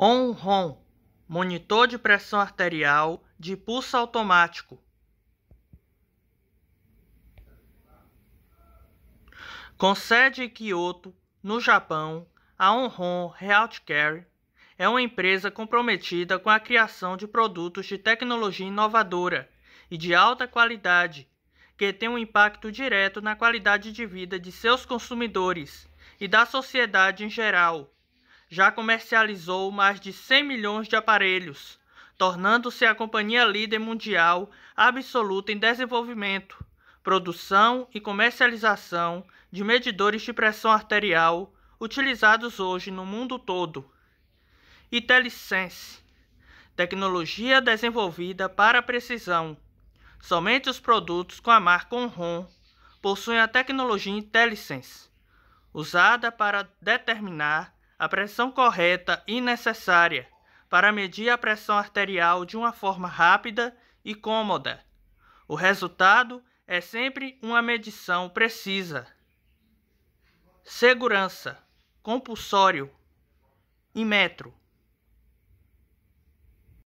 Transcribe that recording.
OnRON monitor de pressão arterial de pulso automático. Com sede em Kyoto, no Japão, a OnRon Care é uma empresa comprometida com a criação de produtos de tecnologia inovadora e de alta qualidade, que tem um impacto direto na qualidade de vida de seus consumidores e da sociedade em geral já comercializou mais de 100 milhões de aparelhos, tornando-se a companhia líder mundial absoluta em desenvolvimento, produção e comercialização de medidores de pressão arterial utilizados hoje no mundo todo. Itelisense tecnologia desenvolvida para precisão. Somente os produtos com a marca Onron possuem a tecnologia IntelliSense, usada para determinar a pressão correta e necessária para medir a pressão arterial de uma forma rápida e cômoda. O resultado é sempre uma medição precisa. Segurança, compulsório e metro.